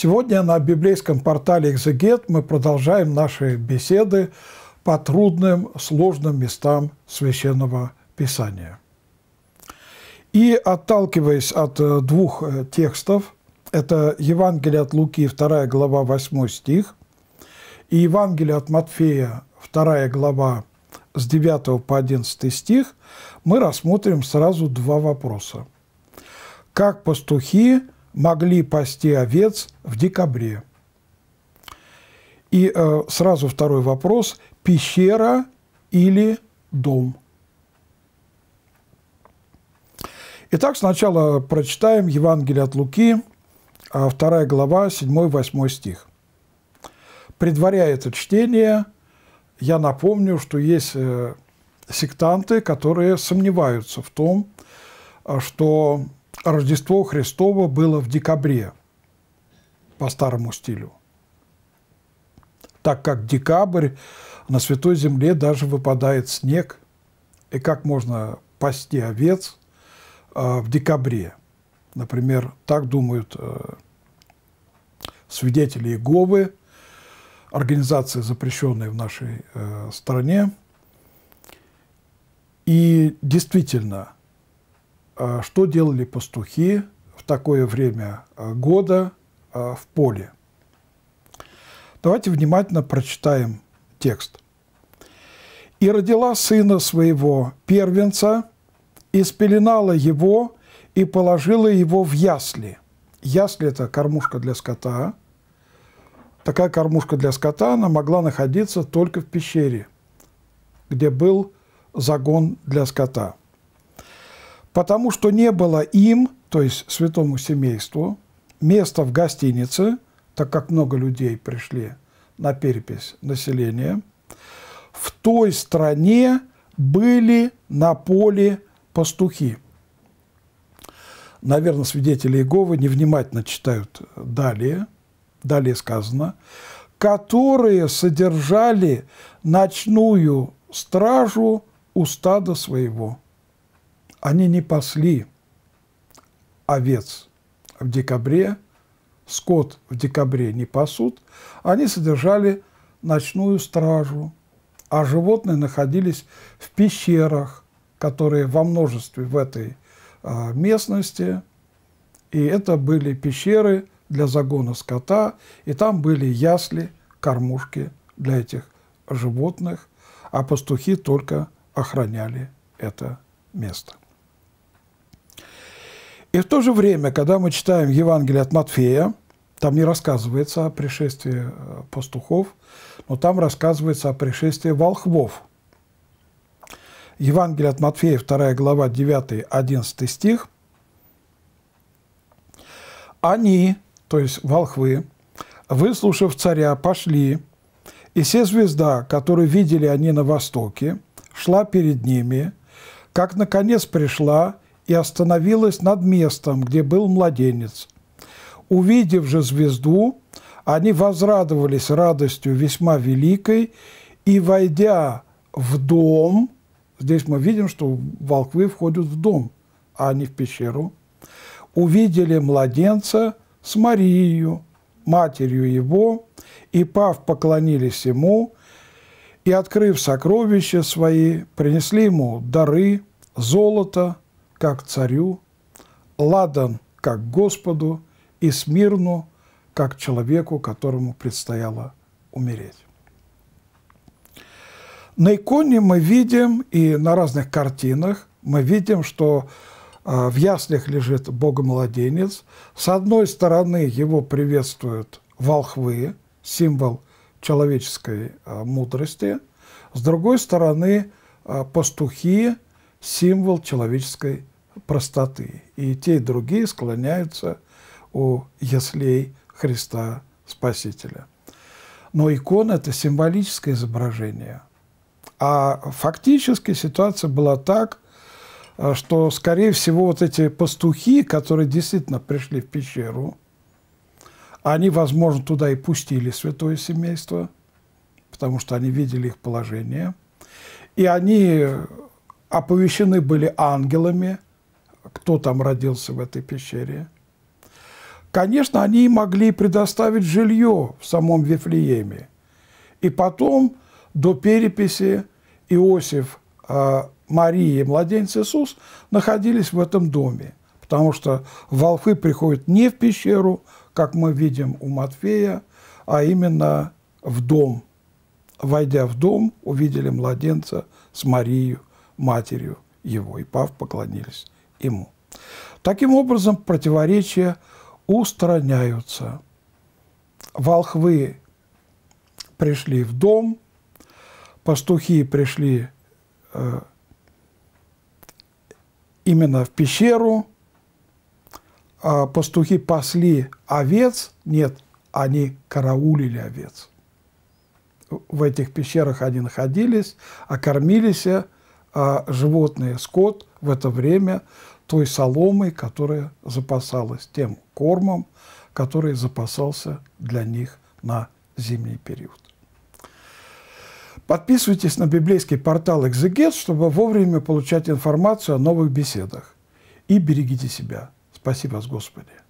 Сегодня на библейском портале «Экзегет» мы продолжаем наши беседы по трудным, сложным местам Священного Писания. И отталкиваясь от э, двух э, текстов, это Евангелие от Луки, 2 глава, 8 стих, и Евангелие от Матфея, 2 глава, с 9 по 11 стих, мы рассмотрим сразу два вопроса. Как пастухи – могли пасти овец в декабре. И э, сразу второй вопрос – пещера или дом? Итак, сначала прочитаем Евангелие от Луки, 2 э, глава, 7-8 стих. Предваряя это чтение, я напомню, что есть э, сектанты, которые сомневаются в том, э, что Рождество Христово было в декабре по старому стилю, так как декабрь на Святой Земле даже выпадает снег, и как можно пасти овец а, в декабре. Например, так думают э, свидетели Иеговы, организации, запрещенные в нашей э, стране. И действительно – а, что делали пастухи в такое время а, года а, в поле. Давайте внимательно прочитаем текст. «И родила сына своего первенца, и спеленала его, и положила его в ясли». Ясли – это кормушка для скота. Такая кормушка для скота, она могла находиться только в пещере, где был загон для скота – потому что не было им, то есть святому семейству, места в гостинице, так как много людей пришли на перепись населения, в той стране были на поле пастухи. Наверное, свидетели Иеговы невнимательно читают далее. Далее сказано, которые содержали ночную стражу у стада своего. Они не пасли овец в декабре, скот в декабре не пасут, они содержали ночную стражу, а животные находились в пещерах, которые во множестве в этой а, местности, и это были пещеры для загона скота, и там были ясли, кормушки для этих животных, а пастухи только охраняли это место. И в то же время, когда мы читаем Евангелие от Матфея, там не рассказывается о пришествии э, пастухов, но там рассказывается о пришествии волхвов. Евангелие от Матфея, 2 глава, 9-11 стих. «Они, то есть волхвы, выслушав царя, пошли, и все звезда, которую видели они на востоке, шла перед ними, как наконец пришла и остановилась над местом, где был младенец. Увидев же звезду, они возрадовались радостью весьма великой, и, войдя в дом, здесь мы видим, что волквы входят в дом, а не в пещеру, увидели младенца с Марией, матерью его, и, пав, поклонились ему, и, открыв сокровища свои, принесли ему дары, золото, как царю, Ладан как Господу и Смирну как человеку, которому предстояло умереть. На иконе мы видим и на разных картинах мы видим, что а, в яслях лежит Богомладенец. С одной стороны его приветствуют волхвы, символ человеческой а, мудрости. С другой стороны а, пастухи, символ человеческой простоты. И те, и другие склоняются у яслей Христа Спасителя. Но икона – это символическое изображение. А фактически ситуация была так, э, что, скорее всего, вот эти пастухи, которые действительно пришли в пещеру, они, возможно, туда и пустили святое семейство, потому что они видели их положение. И они оповещены были ангелами, кто там родился в этой пещере. Конечно, они могли предоставить жилье в самом Вифлееме. И потом, до переписи, Иосиф, а, Мария и младенец Иисус находились в этом доме, потому что волхвы приходят не в пещеру, как мы видим у Матфея, а именно в дом. Войдя в дом, увидели младенца с Марией матерью его, и Пав поклонились ему. Таким образом, противоречия устраняются. Волхвы пришли в дом, пастухи пришли э, именно в пещеру, э, пастухи пасли овец, нет, они караулили овец. В этих пещерах они находились, окормились, а а животные, скот в это время той соломой, которая запасалась, тем кормом, который запасался для них на зимний период. Подписывайтесь на библейский портал «Экзегет», чтобы вовремя получать информацию о новых беседах. И берегите себя. Спасибо Господи!